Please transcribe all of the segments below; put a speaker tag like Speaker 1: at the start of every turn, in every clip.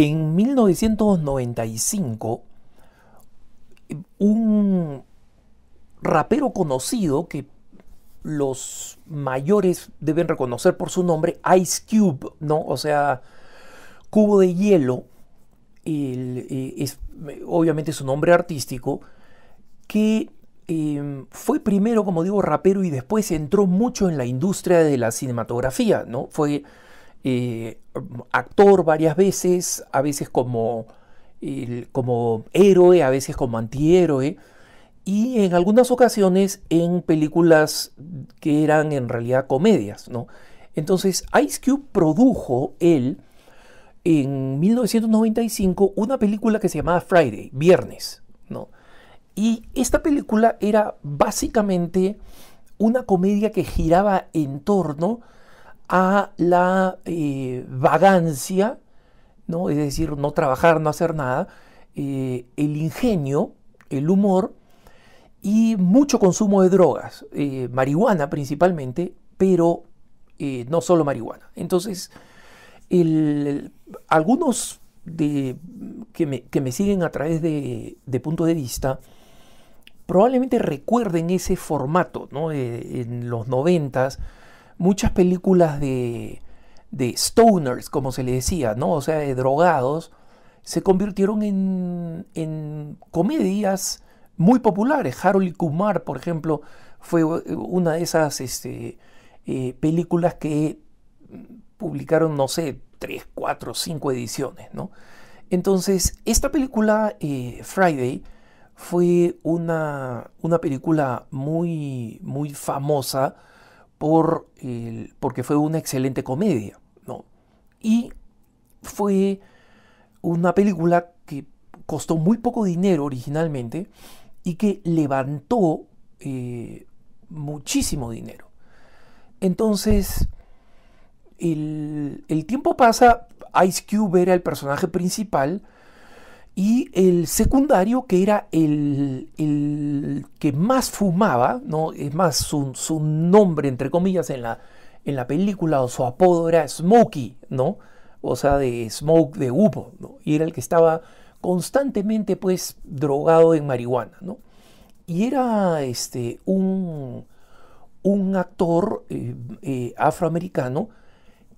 Speaker 1: En 1995, un rapero conocido que los mayores deben reconocer por su nombre, Ice Cube, ¿no? O sea, cubo de hielo, el, eh, es obviamente su nombre artístico, que em, fue primero, como digo, rapero y después entró mucho en la industria de la cinematografía, ¿no? Fue eh, actor varias veces, a veces como, como héroe, a veces como antihéroe, y en algunas ocasiones en películas que eran en realidad comedias, ¿no? Entonces, Ice Cube produjo él en 1995 una película que se llamaba Friday, Viernes, ¿no? Y esta película era básicamente una comedia que giraba en torno a la eh, vagancia, ¿no? es decir, no trabajar, no hacer nada, eh, el ingenio, el humor y mucho consumo de drogas, eh, marihuana principalmente, pero no solo marihuana. Entonces, algunos que, me, siguen a través de, punto de vista, probablemente recuerden ese formato, ¿no? en los noventas muchas películas de, stoners, como se le decía, ¿no? O sea, de drogados, se convirtieron en, comedias muy populares. Harold Kumar, por ejemplo, fue una de esas este, eh, películas que publicaron, no sé, tres, cuatro, cinco ediciones, ¿no? Entonces, esta película, eh, Friday, fue una, una película muy, muy famosa por porque fue una excelente comedia. Y fue una película que costó muy poco dinero originalmente y que levantó eh, muchísimo dinero. Entonces, el, el tiempo pasa, Ice Cube era el personaje principal, y el secundario, que era el, que más fumaba, ¿no? es más, su, nombre, entre comillas, en la, en la película o su apodo era Smokey, ¿no? o sea, de smoke, de humo, y era el que estaba constantemente pues drogado en marihuana. ¿no? Y era este, un, un actor eh, eh, afroamericano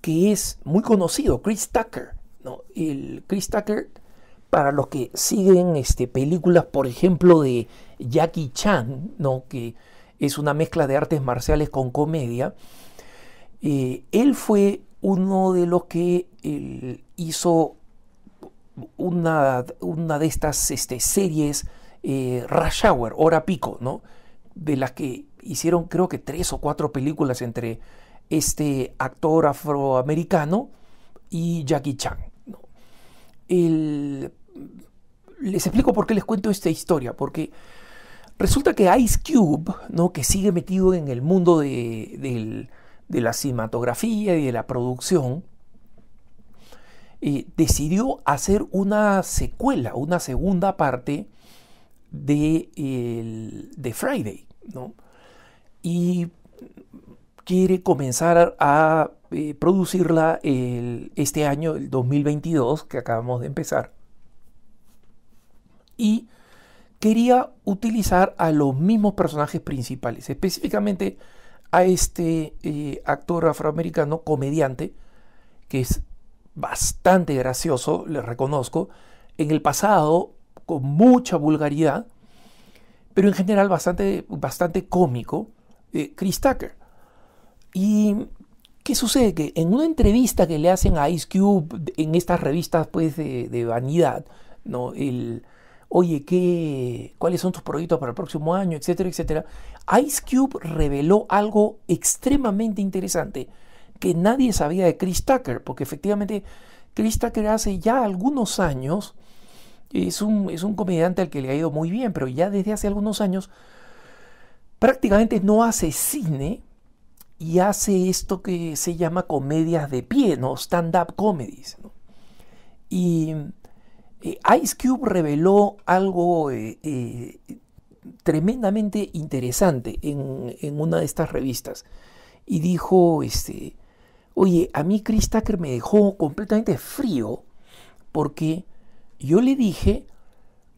Speaker 1: que es muy conocido, Chris Tucker. ¿no? El Chris Tucker para los que siguen este, películas, por ejemplo, de Jackie Chan, ¿no? que es una mezcla de artes marciales con comedia, eh, él fue uno de los que hizo una, una, de estas este, series eh, Hora Pico, ¿no? de las que hicieron creo que tres o cuatro películas entre este actor afroamericano y Jackie Chan. El, les explico por qué les cuento esta historia, porque resulta que Ice Cube, ¿no? que sigue metido en el mundo de, la cinematografía y de la producción, eh, decidió hacer una secuela, una segunda parte de, Friday, ¿no? Y quiere comenzar a eh, producirla este año, el 2022, que acabamos de empezar y quería utilizar a los mismos personajes principales, específicamente a este eh, actor afroamericano comediante, que es bastante gracioso, le reconozco, en el pasado con mucha vulgaridad, pero en general bastante, bastante cómico, eh, Chris Tucker. Y ¿Qué sucede? Que en una entrevista que le hacen a Ice Cube en estas revistas pues, de, de vanidad, ¿no? el, oye, ¿cuáles son tus proyectos para el próximo año? Etcétera, etcétera. Ice Cube reveló algo extremadamente interesante que nadie sabía de Chris Tucker, porque efectivamente Chris Tucker hace ya algunos años, es un, comediante al que le ha ido muy bien, pero ya desde hace algunos años prácticamente no hace cine y hace esto que se llama comedias de pie, ¿no? Stand-up comedies. Y eh, Ice Cube reveló algo eh, eh, tremendamente interesante en, una de estas revistas y dijo, este, oye, a mí Chris Tucker me dejó completamente frío porque yo le dije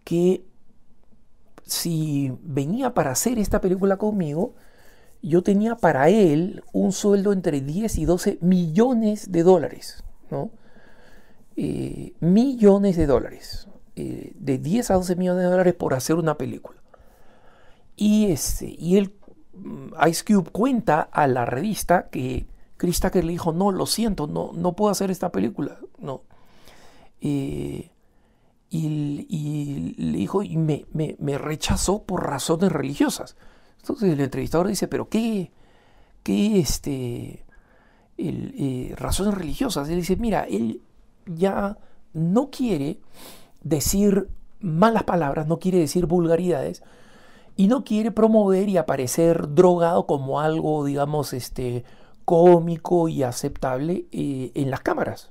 Speaker 1: que si venía para hacer esta película conmigo, yo tenía para él un sueldo entre 10 y 12 millones de dólares, ¿no? Eh, millones de dólares, eh, de 10 a 12 millones de dólares por hacer una película. Y, este, y el mm, Ice Cube cuenta a la revista que Chris Tucker le dijo, no, lo siento, no, no puedo hacer esta película. No. Eh, y, le dijo, y me, rechazó por razones religiosas. Entonces el entrevistador dice, pero ¿qué? ¿Qué este? razones religiosas? él dice, mira, él ya no quiere decir malas palabras, no quiere decir vulgaridades y no quiere promover y aparecer drogado como algo, digamos, este, cómico y aceptable eh, en las cámaras.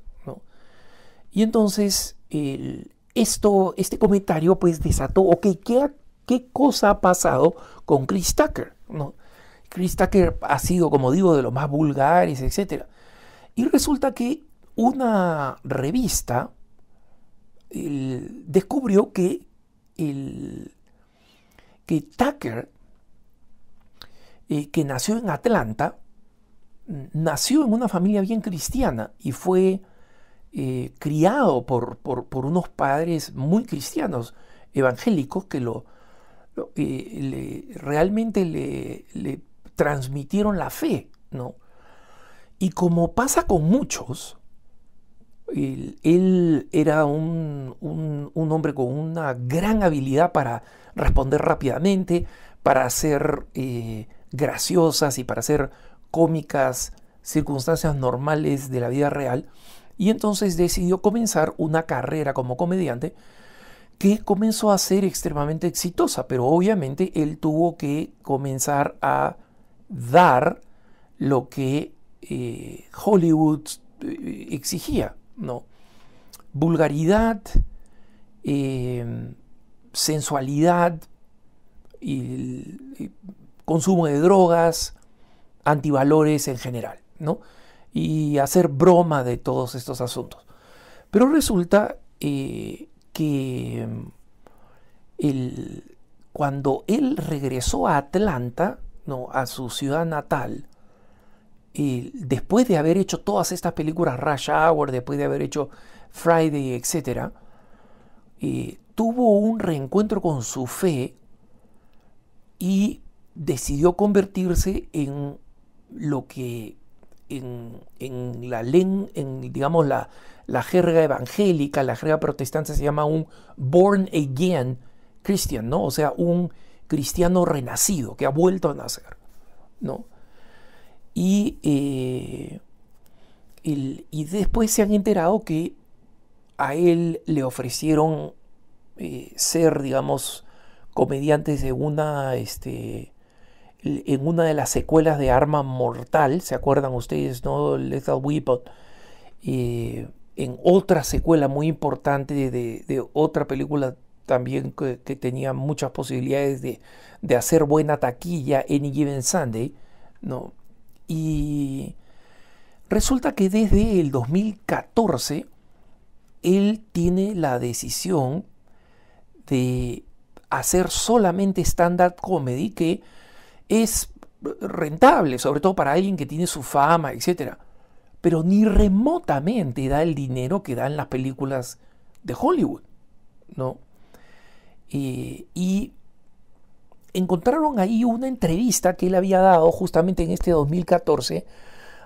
Speaker 1: Y entonces esto, este comentario pues desató, ok, ¿qué, ¿qué cosa ha pasado con Chris Tucker? ¿no? Chris Tucker ha sido, como digo, de los más vulgares, etc. Y resulta que una revista descubrió que, que Tucker, eh, que nació en Atlanta, nació en una familia bien cristiana y fue eh, criado por, unos padres muy cristianos, evangélicos, que lo, eh, realmente le, le transmitieron la fe, ¿no? Y como pasa con muchos, él, era un, hombre con una gran habilidad para responder rápidamente, para hacer eh, graciosas y para hacer cómicas circunstancias normales de la vida real. Y entonces decidió comenzar una carrera como comediante que comenzó a ser extremadamente exitosa, pero obviamente él tuvo que comenzar a dar lo que eh, Hollywood eh, exigía. ¿no? Vulgaridad, eh, sensualidad, consumo de drogas, antivalores en general, ¿no? Y hacer broma de todos estos asuntos. Pero resulta eh, que mm, cuando él regresó a Atlanta, ¿no? a su ciudad natal, después de haber hecho todas estas películas, Rush Hour, después de haber hecho Friday, etc., tuvo un reencuentro con su fe y decidió convertirse en lo que en, la len, en digamos la, la jerga evangélica, la jerga protestante se llama un born again Christian, ¿no? O sea, un cristiano renacido que ha vuelto a nacer, ¿no? Eh, y, después se han enterado que a él le ofrecieron eh, ser, digamos, comediantes de una, este, en una de las secuelas de Arma Mortal, ¿se acuerdan ustedes, no? Lethal Weapon. Eh, en otra secuela muy importante de, otra película también que, tenía muchas posibilidades de, de, hacer buena taquilla, Any Given Sunday, ¿no? Y resulta que desde el 2014 él tiene la decisión de hacer solamente stand-up comedy que es rentable, sobre todo para alguien que tiene su fama, etc. Pero ni remotamente da el dinero que dan las películas de Hollywood, ¿no? Eh, y encontraron ahí una entrevista que él había dado justamente en este 2014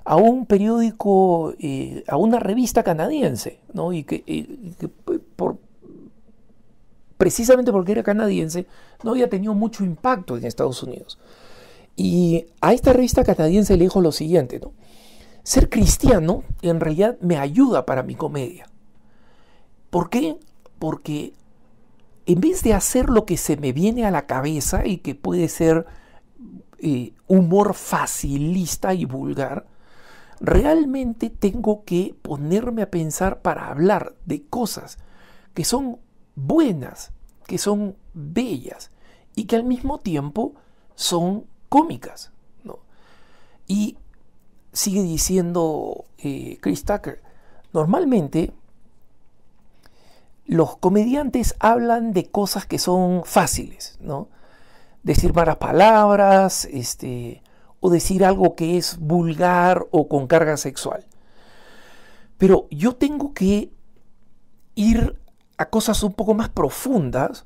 Speaker 1: a un periódico, eh, a una revista canadiense, ¿no? Y que, por, precisamente porque era canadiense, no había tenido mucho impacto en Estados Unidos. Y a esta revista canadiense le dijo lo siguiente, ¿no? Ser cristiano en realidad me ayuda para mi comedia. ¿Por qué? Porque en vez de hacer lo que se me viene a la cabeza y que puede ser eh, humor facilista y vulgar, realmente tengo que ponerme a pensar para hablar de cosas que son buenas, que son bellas y que al mismo tiempo son cómicas. Y sigue diciendo eh, Chris Tucker, normalmente los comediantes hablan de cosas que son fáciles, ¿no? Decir malas palabras, este, o decir algo que es vulgar o con carga sexual. Pero yo tengo que ir a cosas un poco más profundas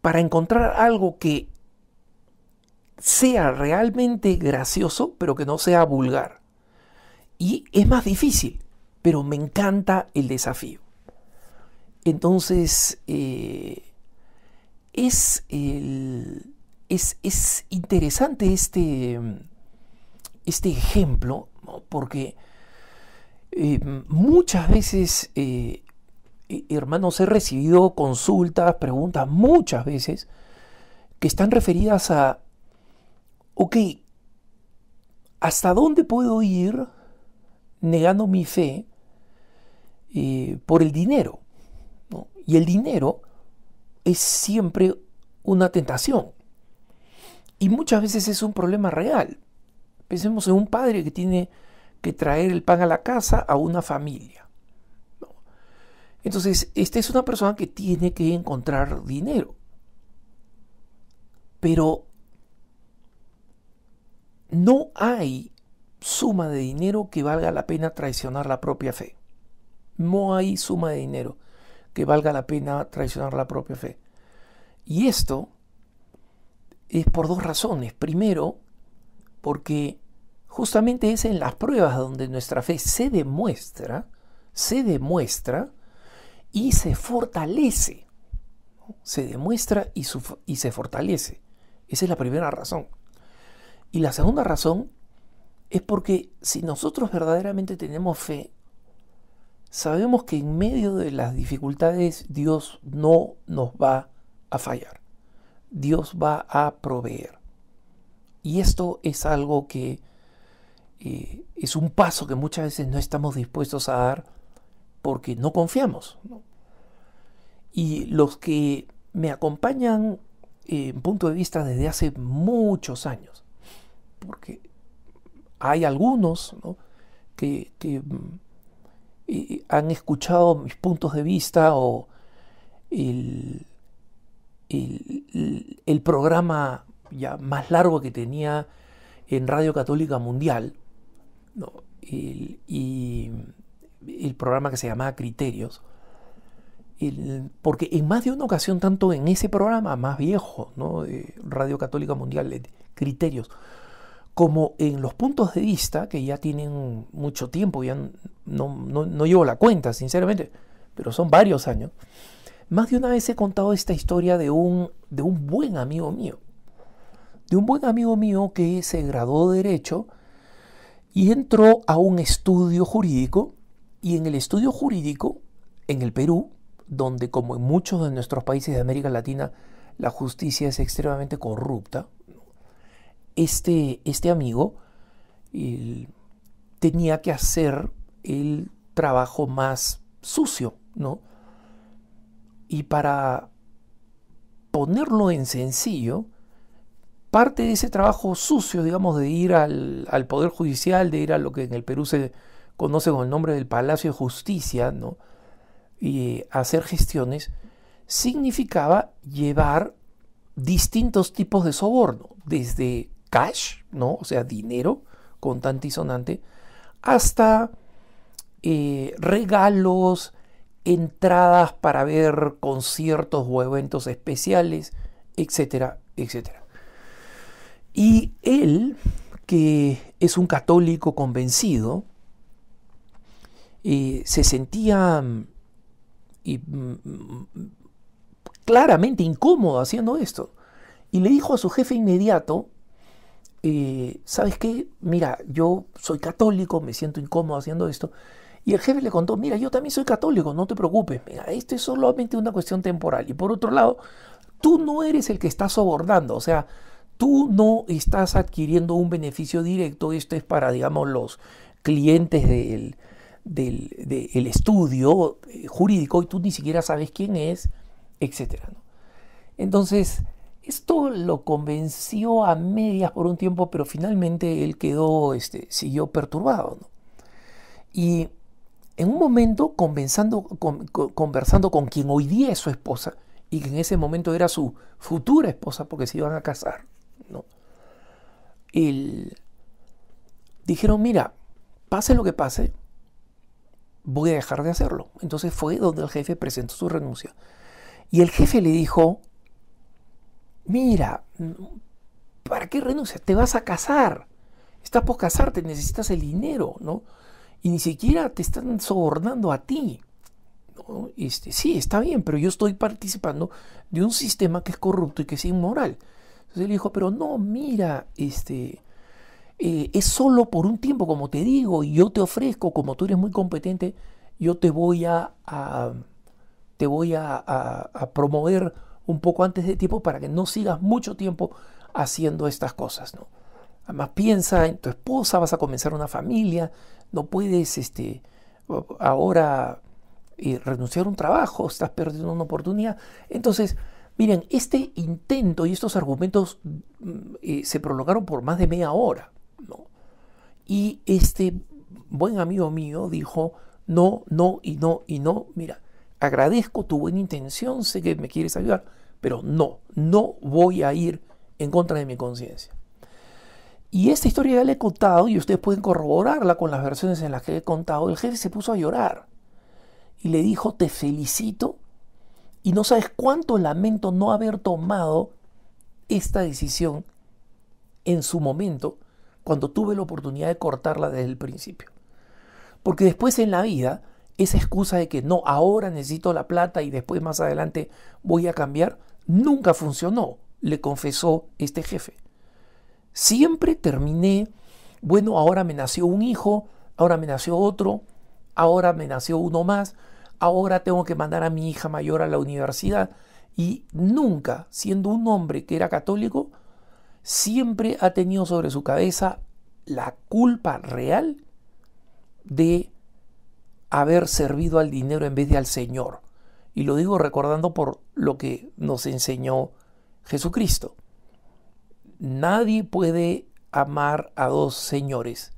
Speaker 1: para encontrar algo que sea realmente gracioso, pero que no sea vulgar. Y es más difícil, pero me encanta el desafío. Entonces, eh, es, es, interesante este, este ejemplo, porque eh, muchas veces, eh, hermanos, he recibido consultas, preguntas, muchas veces, que están referidas a, ok, ¿hasta dónde puedo ir negando mi fe por el dinero? Y el dinero es siempre una tentación. Y muchas veces es un problema real. Pensemos en un padre que tiene que traer el pan a la casa a una familia. Entonces, esta es una persona que tiene que encontrar dinero. Pero no hay suma de dinero que valga la pena traicionar la propia fe. No hay suma de dinero que valga la pena traicionar la propia fe. Y esto es por dos razones. Primero, porque justamente es en las pruebas donde nuestra fe se demuestra, se demuestra y se fortalece. Se demuestra y, y se fortalece. Esa es la primera razón. Y la segunda razón es porque si nosotros verdaderamente tenemos fe sabemos que en medio de las dificultades Dios no nos va a fallar. Dios va a proveer. Y esto es algo que eh, es un paso que muchas veces no estamos dispuestos a dar porque no confiamos. Y los que me acompañan eh, en punto de vista desde hace muchos años, porque hay algunos que, mm, han escuchado mis puntos de vista o el, programa ya más largo que tenía en Radio Católica Mundial, y el programa que se llamaba Criterios, porque en más de una ocasión, tanto en ese programa más viejo, de Radio Católica Mundial, Criterios, como en los puntos de vista, que ya tienen mucho tiempo, y han no, no, llevo la cuenta, sinceramente, pero son varios años. Más de una vez he contado esta historia de un, de un buen amigo mío. De un buen amigo mío que se graduó de Derecho y entró a un estudio jurídico. Y en el estudio jurídico, en el Perú, donde como en muchos de nuestros países de América Latina, la justicia es extremadamente corrupta, este, este amigo tenía que hacer el trabajo más sucio, ¿no? Y para ponerlo en sencillo, parte de ese trabajo sucio, digamos, de ir al, Poder Judicial, de ir a lo que en el Perú se conoce con el nombre del Palacio de Justicia, ¿no? Y hacer gestiones, significaba llevar distintos tipos de soborno, desde cash, ¿no? O sea, dinero, contante y sonante, hasta eh, regalos, entradas para ver conciertos o eventos especiales, etcétera, etcétera. Y él, que es un católico convencido, eh, se sentía mm, mm, mm, claramente incómodo haciendo esto. Y le dijo a su jefe inmediato, eh, ¿sabes qué? Mira, yo soy católico, me siento incómodo haciendo esto, y el jefe le contó, mira, yo también soy católico, no te preocupes, mira, esto es solamente una cuestión temporal. Y por otro lado, tú no eres el que está sobornando, o sea, tú no estás adquiriendo un beneficio directo, esto es para, digamos, los clientes del, estudio eh, jurídico y tú ni siquiera sabes quién es, etc. Entonces, esto lo convenció a medias por un tiempo, pero finalmente él quedó, este, siguió perturbado. Y en un momento conversando con, quien hoy día es su esposa y que en ese momento era su futura esposa porque se iban a casar, ¿no? dijeron, mira, pase lo que pase, voy a dejar de hacerlo. Entonces fue donde el jefe presentó su renuncia. Y el jefe le dijo, mira, ¿para qué renuncias? Te vas a casar. Estás por casarte, necesitas el dinero, ¿no? y ni siquiera te están sobornando a ti. Este, sí, está bien, pero yo estoy participando de un sistema que es corrupto y que es inmoral. Entonces él dijo, pero no, mira, este, eh, es solo por un tiempo, como te digo, y yo te ofrezco, como tú eres muy competente, yo te voy a, te voy a, promover un poco antes de tiempo para que no sigas mucho tiempo haciendo estas cosas, ¿no? Además piensa en tu esposa, vas a comenzar una familia, no puedes este, ahora eh, renunciar a un trabajo, estás perdiendo una oportunidad. Entonces, miren, este intento y estos argumentos mm, eh, se prolongaron por más de media hora. ¿no? Y este buen amigo mío dijo, no, no y no y no, mira, agradezco tu buena intención, sé que me quieres ayudar, pero no, no voy a ir en contra de mi conciencia. Y esta historia ya le he contado y ustedes pueden corroborarla con las versiones en las que he contado. El jefe se puso a llorar y le dijo, te felicito y no sabes cuánto lamento no haber tomado esta decisión en su momento cuando tuve la oportunidad de cortarla desde el principio. Porque después en la vida, esa excusa de que no, ahora necesito la plata y después más adelante voy a cambiar, nunca funcionó, le confesó este jefe. Siempre terminé, bueno, ahora me nació un hijo, ahora me nació otro, ahora me nació uno más, ahora tengo que mandar a mi hija mayor a la universidad. Y nunca, siendo un hombre que era católico, siempre ha tenido sobre su cabeza la culpa real de haber servido al dinero en vez de al Señor. Y lo digo recordando por lo que nos enseñó Jesucristo. Nadie puede amar a dos señores,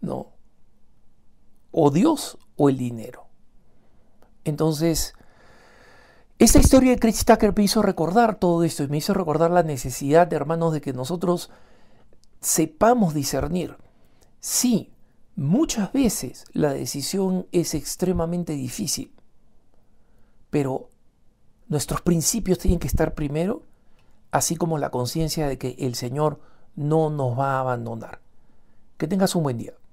Speaker 1: ¿no? O Dios o el dinero. Entonces, esta historia de Chris Tucker me hizo recordar todo esto y me hizo recordar la necesidad, de, hermanos, de que nosotros sepamos discernir. Sí, muchas veces la decisión es extremadamente difícil, pero nuestros principios tienen que estar primero así como la conciencia de que el Señor no nos va a abandonar. Que tengas un buen día.